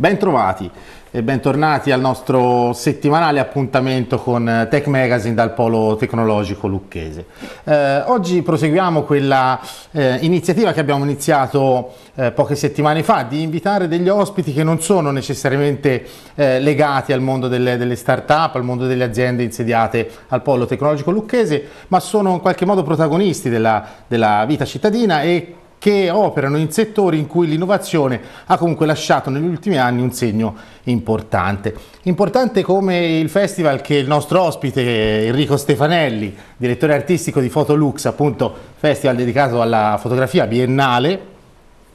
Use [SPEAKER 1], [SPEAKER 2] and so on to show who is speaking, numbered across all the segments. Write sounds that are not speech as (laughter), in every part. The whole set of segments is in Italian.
[SPEAKER 1] Bentrovati e bentornati al nostro settimanale appuntamento con Tech Magazine dal polo tecnologico lucchese. Eh, oggi proseguiamo quella eh, iniziativa che abbiamo iniziato eh, poche settimane fa di invitare degli ospiti che non sono necessariamente eh, legati al mondo delle, delle start-up, al mondo delle aziende insediate al polo tecnologico lucchese, ma sono in qualche modo protagonisti della, della vita cittadina e che operano in settori in cui l'innovazione ha comunque lasciato negli ultimi anni un segno importante. Importante come il festival che il nostro ospite Enrico Stefanelli, direttore artistico di Fotolux, appunto festival dedicato alla fotografia biennale,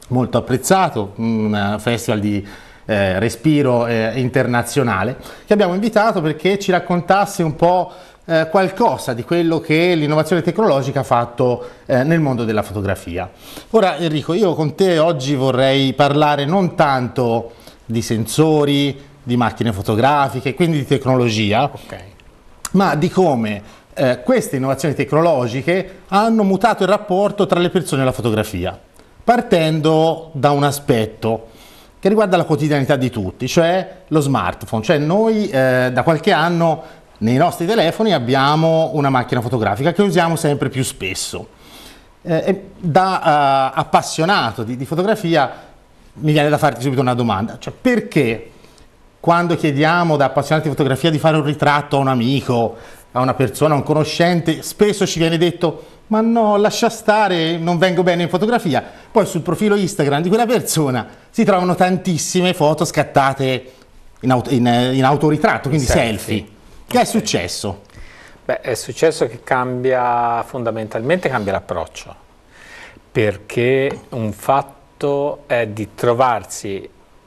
[SPEAKER 1] molto apprezzato, un festival di eh, respiro eh, internazionale, che abbiamo invitato perché ci raccontasse un po' eh, qualcosa di quello che l'innovazione tecnologica ha fatto eh, nel mondo della fotografia. Ora Enrico, io con te oggi vorrei parlare non tanto di sensori, di macchine fotografiche, quindi di tecnologia, okay. ma di come eh, queste innovazioni tecnologiche hanno mutato il rapporto tra le persone e la fotografia, partendo da un aspetto che riguarda la quotidianità di tutti, cioè lo smartphone. Cioè noi eh, da qualche anno nei nostri telefoni abbiamo una macchina fotografica che usiamo sempre più spesso. Eh, da eh, appassionato di, di, fotografia mi viene da farti subito una domanda, cioè perché quando chiediamo da appassionati di fotografia di fare un ritratto a un amico, a una persona, a un conoscente, spesso ci viene detto ma no, lascia stare, non vengo bene in fotografia. Poi sul profilo Instagram di quella persona si trovano tantissime foto scattate in, auto, in, eh, in autoritratto, quindi selfie. selfie. Che okay. è successo?
[SPEAKER 2] Beh, è successo che cambia fondamentalmente cambia l'approccio, perché un fatto è di trovarsi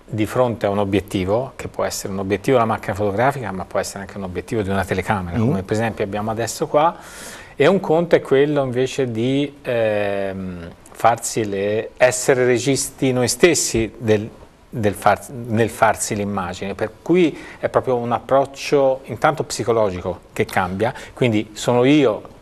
[SPEAKER 2] di fronte a un obiettivo, che può essere un obiettivo della macchina fotografica, ma può essere anche un obiettivo di una telecamera, mm. come per esempio abbiamo adesso qua, e un conto è quello invece di ehm, le, essere registi noi stessi del, far, nel farsi l'immagine, per cui è proprio un approccio intanto psicologico che cambia, quindi sono io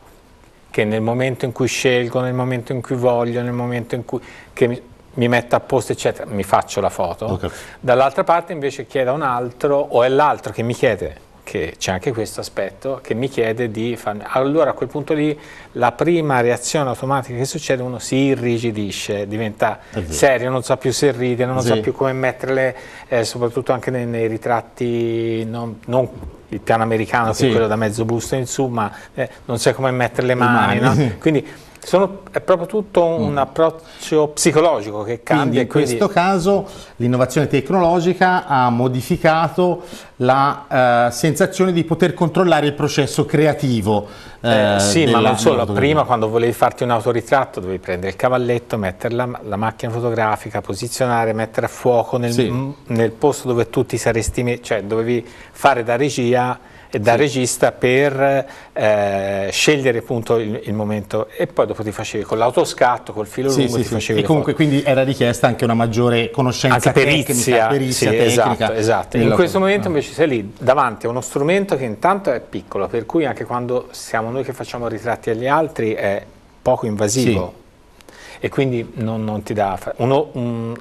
[SPEAKER 2] che nel momento in cui scelgo, nel momento in cui voglio, nel momento in cui mi, mi metto a posto eccetera, mi faccio la foto, okay. dall'altra parte invece chiedo a un altro o è l'altro che mi chiede che c'è anche questo aspetto, che mi chiede di farmi... Allora a quel punto lì la prima reazione automatica che succede, uno si irrigidisce, diventa serio, non sa più se ride, non sì. sa più come metterle, eh, soprattutto anche nei, nei ritratti non, non il piano americano, sì. che è quello da mezzo busto in su, ma eh, non sa come mettere le mani. Le mani no? sì. (laughs) Quindi sono, è proprio tutto un mm. approccio psicologico che cambia. Quindi in quindi... questo
[SPEAKER 1] caso l'innovazione tecnologica ha modificato la eh, sensazione di poter controllare il processo creativo. Eh, eh, sì, ma non solo. Prima
[SPEAKER 2] quando volevi farti un autoritratto dovevi prendere il cavalletto, mettere la, la macchina fotografica, posizionare, mettere a fuoco nel, sì. nel posto dove tu ti saresti messo, cioè dovevi fare da regia da sì. regista per eh, scegliere appunto il, il, momento e poi dopo ti facevi con l'autoscatto, col filo sì, lungo sì, ti facevi E comunque
[SPEAKER 1] foto. quindi era richiesta anche una maggiore conoscenza anche perizia, tecnica, perizia esatto, esatto. In questo momento ah.
[SPEAKER 2] invece sei lì davanti a uno strumento che intanto è piccolo, per cui anche quando siamo noi che facciamo ritratti agli altri è poco invasivo e quindi non, non ti dà... Uno, un,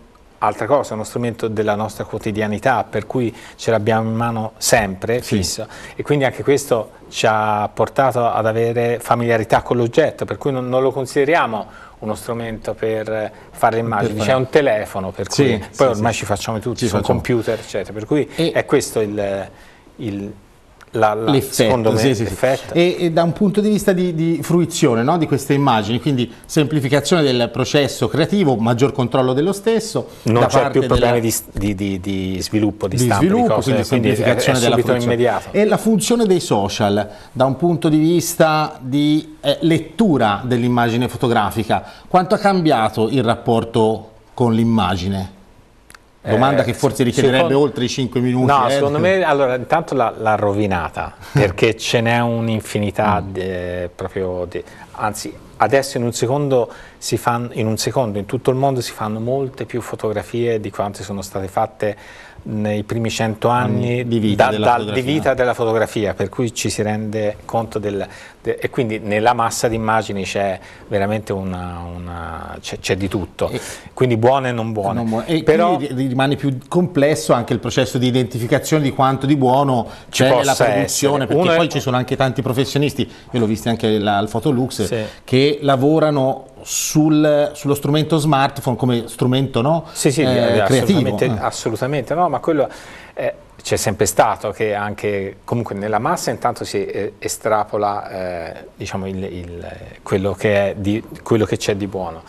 [SPEAKER 2] altra cosa, uno strumento della nostra quotidianità, per cui ce l'abbiamo in mano sempre, sì. fissa, e quindi anche questo ci ha portato ad avere familiarità con l'oggetto, per cui non, non, lo consideriamo uno strumento per fare immagini, c'è un telefono, per cui sì, poi sì, ormai ci facciamo tutti, ci sono facciamo. computer, eccetera, per cui e è questo il, il la, la, l'effetto, me, sì, sì, sì. E,
[SPEAKER 1] e, da un punto di vista di, di fruizione no? di queste immagini, quindi semplificazione del processo creativo, maggior controllo dello stesso. Non c'è più problemi della...
[SPEAKER 2] di, di, di, sviluppo, di, di stampo, sviluppo, di cose, quindi semplificazione è, è della funzione. Immediato.
[SPEAKER 1] E la funzione dei social da un punto di vista di eh, lettura dell'immagine fotografica, quanto ha cambiato il rapporto con l'immagine? Domanda eh, che forse richiederebbe secondo, oltre i 5 minuti. No, eh. secondo me,
[SPEAKER 2] allora, intanto l'ha rovinata, (laughs) perché ce n'è un'infinità mm. proprio di, anzi, adesso in un, secondo si fan, in un secondo in tutto il mondo si fanno molte più fotografie di quante sono state fatte nei primi 100 mm, anni di vita, da, da, di vita della fotografia, per cui ci si rende conto del, e quindi nella massa di immagini c'è veramente una, una c'è, di tutto, quindi
[SPEAKER 1] buone e non buone. Non buone. E Però rimane più complesso anche il processo di identificazione di quanto di buono c'è nella produzione, essere. perché Uno poi è... ci sono anche tanti professionisti, io l'ho visto anche la, al Fotolux, sì. che lavorano sul, sullo strumento smartphone come strumento no? sì, sì, eh, creativo. Assolutamente, eh.
[SPEAKER 2] assolutamente no, ma quello... Eh, c'è sempre stato che anche comunque nella massa intanto si eh, estrapola eh, diciamo il, il, quello, che c'è di, di buono.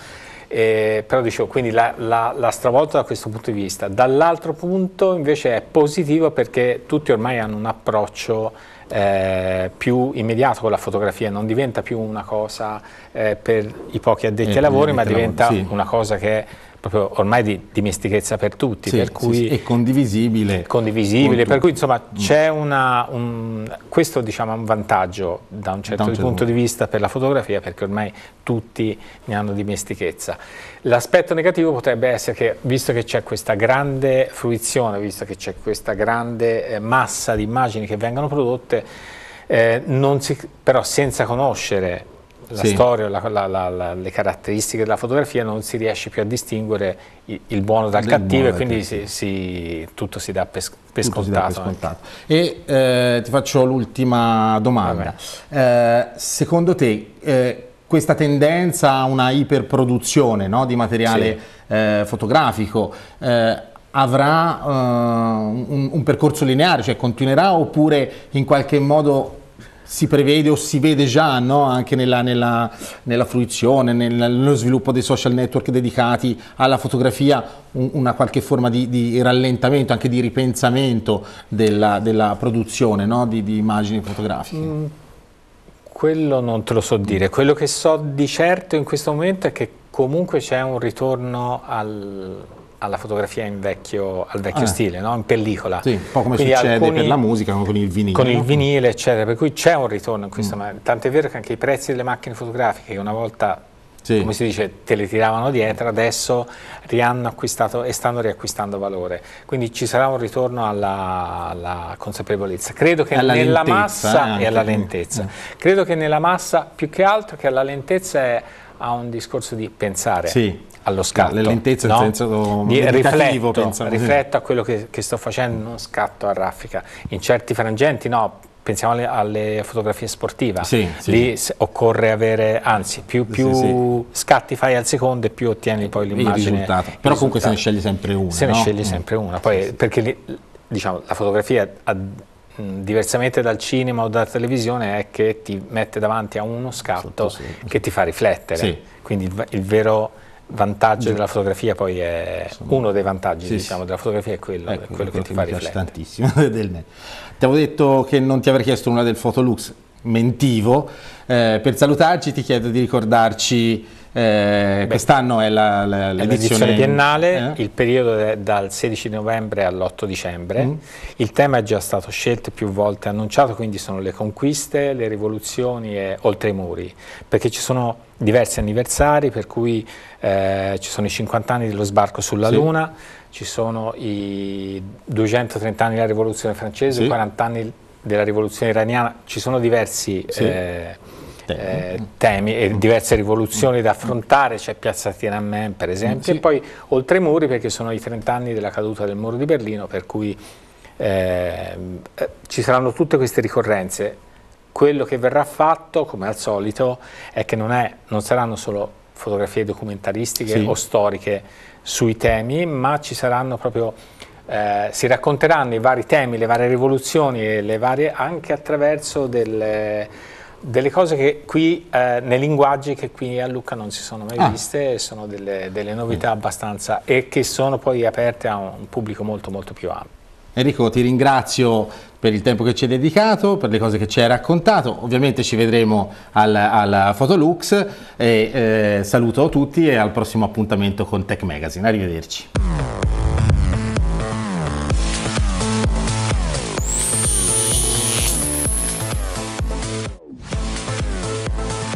[SPEAKER 2] Eh, però dicevo, quindi la, la, la stravolto da questo punto di vista. Dall'altro punto invece è positivo perché tutti ormai hanno un approccio eh, più immediato con la fotografia, non diventa più una cosa eh, per i pochi addetti ai eh, lavori, ma diventa lavoro, sì. una cosa che proprio ormai di dimestichezza per tutti, sì, per cui sì, sì. è condivisibile. Condivisibile, con per cui insomma mm. c'è una, un, questo diciamo è un vantaggio da un certo, da un certo punto, punto di vista per la fotografia perché ormai tutti ne hanno dimestichezza. L'aspetto negativo potrebbe essere che visto che c'è questa grande fruizione, visto che c'è questa grande eh, massa di immagini che vengono prodotte, eh, si, però senza conoscere la sì. storia, la, la, la, le caratteristiche della fotografia non si riesce più a distinguere il, il buono dal Del cattivo buono e quindi si, si, tutto si dà per, per scontato. Dà per scontato.
[SPEAKER 1] E eh, ti faccio l'ultima domanda. Eh, secondo te eh, questa tendenza a una iperproduzione no, di materiale sì. Eh, fotografico eh, avrà eh, un, un percorso lineare, cioè continuerà oppure in qualche modo si prevede o si vede già no? anche nella, nella, nella fruizione, nel, nello sviluppo dei social network dedicati alla fotografia, un, una qualche forma di, di, rallentamento, anche di ripensamento della, della produzione no? di, di, immagini fotografiche? Mm, quello non te lo
[SPEAKER 2] so dire, quello che so di certo in questo momento è che comunque c'è un ritorno al, alla fotografia vecchio, al vecchio ah, stile, no? in pellicola. Sì, un po' come Quindi succede alcuni, per la
[SPEAKER 1] musica con il vinile. Con il
[SPEAKER 2] vinile, eccetera. Per cui c'è un ritorno in questa mm. maniera. Tant'è vero che anche i prezzi delle macchine fotografiche, che una volta sì. come si dice, te le tiravano dietro, adesso rihanno acquistato e stanno riacquistando valore. Quindi ci sarà un ritorno alla, alla consapevolezza. Credo che alla nella massa eh, e alla lentezza. Eh. Credo che nella massa, più che altro che alla lentezza è a un discorso di pensare sì. allo scatto. Le lentezze no? senso di rifletto, pensavo, rifletto sì. a quello che, che, sto facendo, non scatto a raffica. In certi frangenti no, pensiamo alle, alle fotografie sportive, sì, lì sì. occorre avere, anzi, più, più scatti fai al secondo e più ottieni poi l'immagine. Però risultato. comunque se ne scegli sempre una. Se no? ne scegli sempre mm. una, poi, perché diciamo, la fotografia ha Mm, diversamente dal cinema o dalla televisione è che ti mette davanti a uno scatto sì, sì, che ti fa riflettere. Sì. Quindi il, il, vero vantaggio della fotografia poi è uno dei vantaggi diciamo, della fotografia è quello, ecco, è quello che ti fa riflettere. tantissimo (laughs)
[SPEAKER 1] del me. Ti avevo detto che non ti avrei chiesto una del Fotolux, mentivo. Eh, per salutarci ti chiedo di ricordarci eh, quest'anno è la, la, l'edizione biennale,
[SPEAKER 2] eh? il periodo è dal 16 novembre all'8 dicembre, mm. il tema è già stato scelto più volte annunciato, quindi sono le conquiste, le rivoluzioni e oltre i muri, perché ci sono diversi anniversari, per cui eh, ci sono i 50 anni dello sbarco sulla sì. Luna, ci sono i 230 anni della rivoluzione francese, sì. i 40 anni della rivoluzione iraniana, ci sono diversi... Sì eh, eh, temi e diverse rivoluzioni da affrontare, c'è Piazza Tiananmen per esempio, sì. e poi oltre i muri perché sono i 30 anni della caduta del muro di Berlino, per cui ehm, eh, ci saranno tutte queste ricorrenze. Quello che verrà fatto, come al solito, è che non, è, non saranno solo fotografie documentaristiche sì. o storiche sui temi, ma ci saranno proprio eh, si racconteranno i vari temi, le varie rivoluzioni e le varie anche attraverso delle, delle cose che qui, eh, nei linguaggi che qui a Lucca non si sono mai ah. viste, sono delle, delle novità mm. abbastanza e che sono poi aperte a un pubblico molto molto più ampio.
[SPEAKER 1] Enrico ti ringrazio per il tempo che ci hai dedicato, per le cose che ci hai raccontato, ovviamente ci vedremo al, al Fotolux e eh, saluto tutti e al prossimo appuntamento con Tech Magazine, arrivederci.